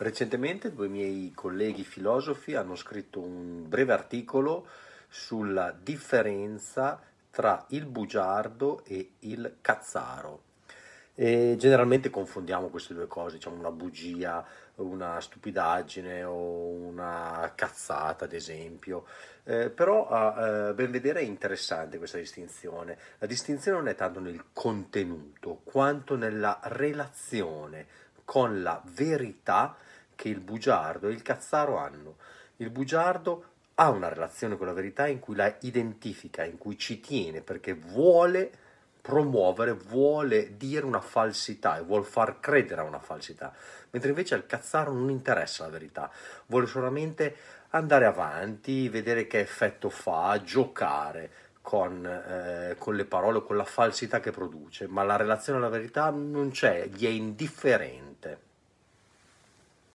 Recentemente due miei colleghi filosofi hanno scritto un breve articolo sulla differenza tra il bugiardo e il cazzaro. E generalmente confondiamo queste due cose, diciamo una bugia, una stupidaggine o una cazzata, ad esempio. Eh, però a ah, eh, ben vedere è interessante questa distinzione. La distinzione non è tanto nel contenuto quanto nella relazione con la verità che il bugiardo e il cazzaro hanno. Il bugiardo ha una relazione con la verità in cui la identifica, in cui ci tiene, perché vuole promuovere, vuole dire una falsità e vuole far credere a una falsità, mentre invece al cazzaro non interessa la verità, vuole solamente andare avanti, vedere che effetto fa, giocare con, eh, con le parole, con la falsità che produce, ma la relazione alla verità non c'è, gli è indifferente.